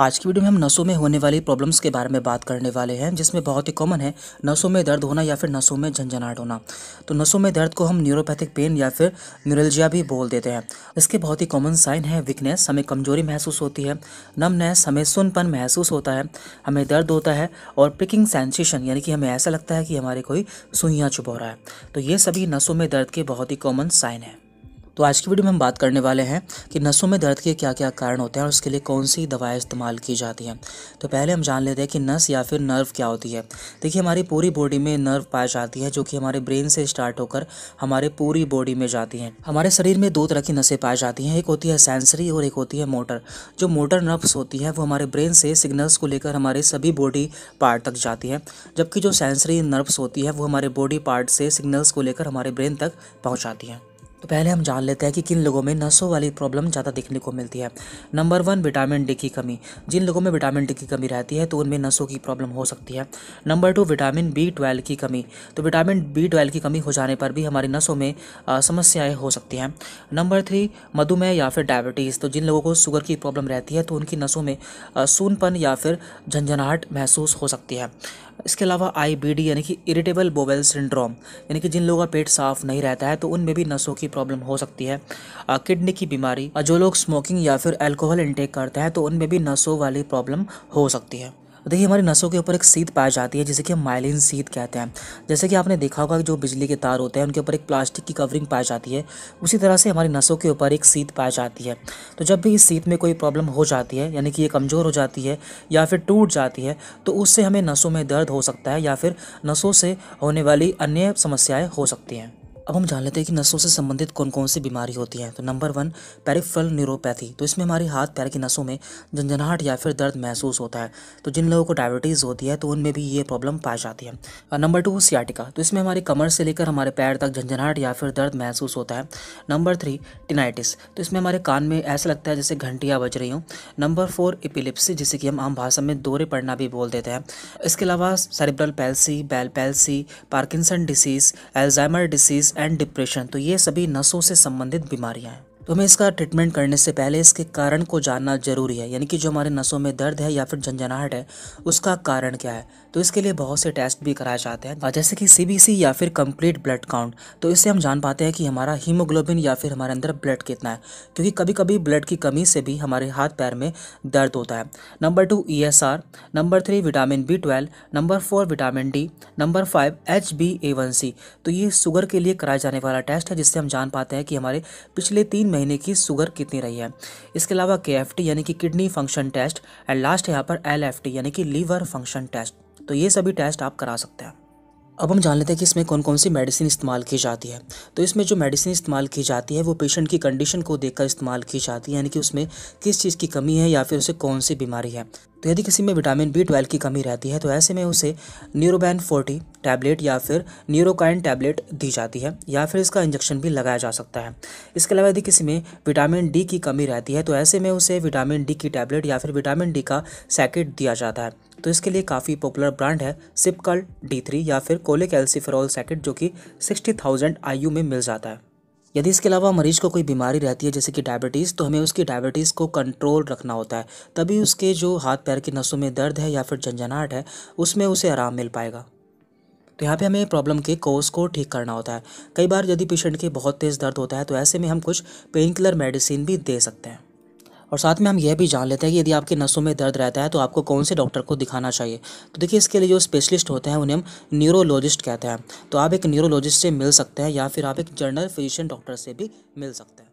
आज की वीडियो में हम नसों में होने वाली प्रॉब्लम्स के बारे में बात करने वाले हैं जिसमें बहुत ही कॉमन है नसों में दर्द होना या फिर नसों में झंझनाट होना तो नसों में दर्द को हम न्यूरोपैथिक पेन या फिर न्यूरलजिया भी बोल देते हैं इसके बहुत ही कॉमन साइन है वीकनेस हमें कमजोरी महसूस होती है नमनेस हमें सुनपन महसूस होता है हमें दर्द होता है और पिकिंग सेंसेशन यानी कि हमें ऐसा लगता है कि हमारे कोई सुइयाँ चुप रहा है तो ये सभी नसों में दर्द के बहुत ही कॉमन साइन है तो आज की वीडियो में हम बात करने वाले हैं कि नसों में दर्द के क्या क्या कारण होते हैं और उसके लिए कौन सी दवाएं इस्तेमाल की जाती हैं तो पहले हम जान लेते हैं कि नस या फिर नर्व क्या होती है देखिए हमारी पूरी बॉडी में नर्व पाई जाती है जो कि हमारे ब्रेन से स्टार्ट होकर हमारे पूरी बॉडी में जाती हैं हमारे शरीर में दो तरह की नसें पाई जाती हैं एक होती है सेंसरी और एक होती है मोटर जो मोटर नर्व्स होती हैं वो हमारे ब्रेन से सिग्नल्स को लेकर हमारे सभी बॉडी पार्ट तक जाती हैं जबकि जो सेंसरी नर्व्स होती है वो हमारे बॉडी पार्ट से सिग्नल्स को लेकर हमारे ब्रेन तक पहुँचाती हैं तो पहले हम जान लेते हैं कि किन लोगों में नसों वाली प्रॉब्लम ज़्यादा देखने को मिलती है नंबर वन विटामिन डी की कमी जिन लोगों में विटामिन डी की कमी रहती है तो उनमें नसों की प्रॉब्लम हो सकती है number two vitamin B twelve की कमी तो विटामिन बी ट्वेल्व की कमी हो जाने पर भी हमारी नसों में समस्याएँ हो सकती हैं नंबर थ्री मधुमेह या फिर डायबिटीज़ तो जिन लोगों को शुगर की प्रॉब्लम रहती है तो उनकी नसों में सूनपन या फिर झंझनाहट महसूस हो सकती है इसके अलावा आईबीडी यानी कि इरिटेबल बोवेल सिंड्रोम यानी कि जिन लोगों का पेट साफ नहीं रहता है तो उनमें भी नसों की प्रॉब्लम हो सकती है किडनी की बीमारी जो लोग स्मोकिंग या फिर एल्कोहल इंटेक करते हैं तो उनमें भी नसों वाली प्रॉब्लम हो सकती है तो देखिए हमारी नसों के ऊपर एक सीध पाई जाती है जिसे कि हम माइलिन सीध कहते हैं जैसे कि आपने देखा होगा कि जो बिजली के तार होते हैं उनके ऊपर एक प्लास्टिक की कवरिंग पाई जाती है उसी तरह से हमारी नसों के ऊपर एक सीध पाई जाती है तो जब भी इस सीध में कोई प्रॉब्लम हो जाती है यानी कि ये कमज़ोर हो जाती है या फिर टूट जाती है तो उससे हमें नसों में दर्द हो सकता है या फिर नसों से होने वाली अन्य समस्याएँ हो सकती हैं अब हम जान लेते हैं कि नसों से संबंधित कौन कौन सी बीमारी होती है तो नंबर वन पेरिफेरल न्यूरोपैथी तो इसमें हमारे हाथ पैर की नसों में झंझनाहट या फिर दर्द महसूस होता है तो जिन लोगों को डायबिटीज़ होती है तो उनमें भी ये प्रॉब्लम पाई जाती है नंबर टू सियाटिका तो इसमें हमारी कमर से लेकर हमारे पैर तक झंझनाहट या फिर दर्द महसूस होता है नंबर थ्री टिनाइटिस तो इसमें हमारे कान में ऐसा लगता है जैसे घंटियाँ बज रही हूँ नंबर फोर एपिलिप्सी जिसे कि हम आम भाषा में दौरे पड़ना भी बोल देते हैं इसके अलावा cerebral palsy Bell palsy Parkinson disease Alzheimer disease and depression तो ये सभी नसों से संबंधित बीमारियां हैं तो हमें इसका ट्रीटमेंट करने से पहले इसके कारण को जानना जरूरी है यानी कि जो हमारे नसों में दर्द है या फिर झंझनाहट है उसका कारण क्या है तो इसके लिए बहुत से टेस्ट भी कराए जाते हैं जैसे कि सी या फिर कंप्लीट ब्लड काउंट तो इससे हम जान पाते हैं कि हमारा हीमोग्लोबिन या फिर हमारे अंदर ब्लड कितना है क्योंकि कभी कभी ब्लड की कमी से भी हमारे हाथ पैर में दर्द होता है number two E S R number three vitamin B twelve number four vitamin D number five H B A one C तो ये शुगर के लिए कराया जाने वाला टेस्ट है जिससे हम जान पाते हैं कि हमारे पिछले तीन महीने की शुगर कितनी रही है इसके अलावा के यानी कि kidney function test and last यहाँ पर एल यानी कि लीवर फंक्शन टेस्ट तो ये सभी टेस्ट आप करा सकते हैं अब हम जान लेते हैं कि इसमें कौन कौन सी मेडिसिन इस्तेमाल की जाती है तो इसमें जो मेडिसिन इस्तेमाल की जाती है वो पेशेंट की कंडीशन को देखकर इस्तेमाल की जाती है यानी कि उसमें किस चीज़ की कमी है या फिर उसे कौन सी बीमारी है तो यदि किसी में विटामिन बी ट्वेल्व की कमी रहती है तो ऐसे में उसे न्यूरोबैन फोर्टी टैबलेट या फिर न्यूरोकाइन टैबलेट दी जाती है या फिर इसका इंजेक्शन भी लगाया जा सकता है इसके अलावा यदि किसी में विटामिन डी की कमी रहती है तो ऐसे में उसे विटामिन डी की टैबलेट या फिर विटामिन डी का सैकेट दिया जाता है तो इसके लिए काफ़ी पॉपुलर ब्रांड है सिपकल डी थ्री या फिर कोलिक एल्सीफेरॉल सैकेट जो कि सिक्सटी थाउजेंड आई में मिल जाता है यदि इसके अलावा मरीज को कोई बीमारी रहती है जैसे कि डायबिटीज़ तो हमें उसकी डायबिटीज़ को कंट्रोल रखना होता है तभी उसके जो हाथ पैर की नसों में दर्द है या फिर झंझनाहट है उसमें उसे आराम मिल पाएगा तो यहाँ पे हमें प्रॉब्लम के कोर्स को ठीक करना होता है कई बार यदि पेशेंट के बहुत तेज़ दर्द होता है तो ऐसे में हम कुछ पेन किलर मेडिसिन भी दे सकते हैं और साथ में हम यह भी जान लेते हैं कि यदि आपके नसों में दर्द रहता है तो आपको कौन से डॉक्टर को दिखाना चाहिए तो देखिए इसके लिए जो स्पेशलिस्ट होते हैं उन्हें हम न्यूरोलॉजिस्ट कहते हैं तो आप एक न्यूरोलॉजिस्ट से मिल सकते हैं या फिर आप एक जनरल फिजिशियन डॉक्टर से भी मिल सकते हैं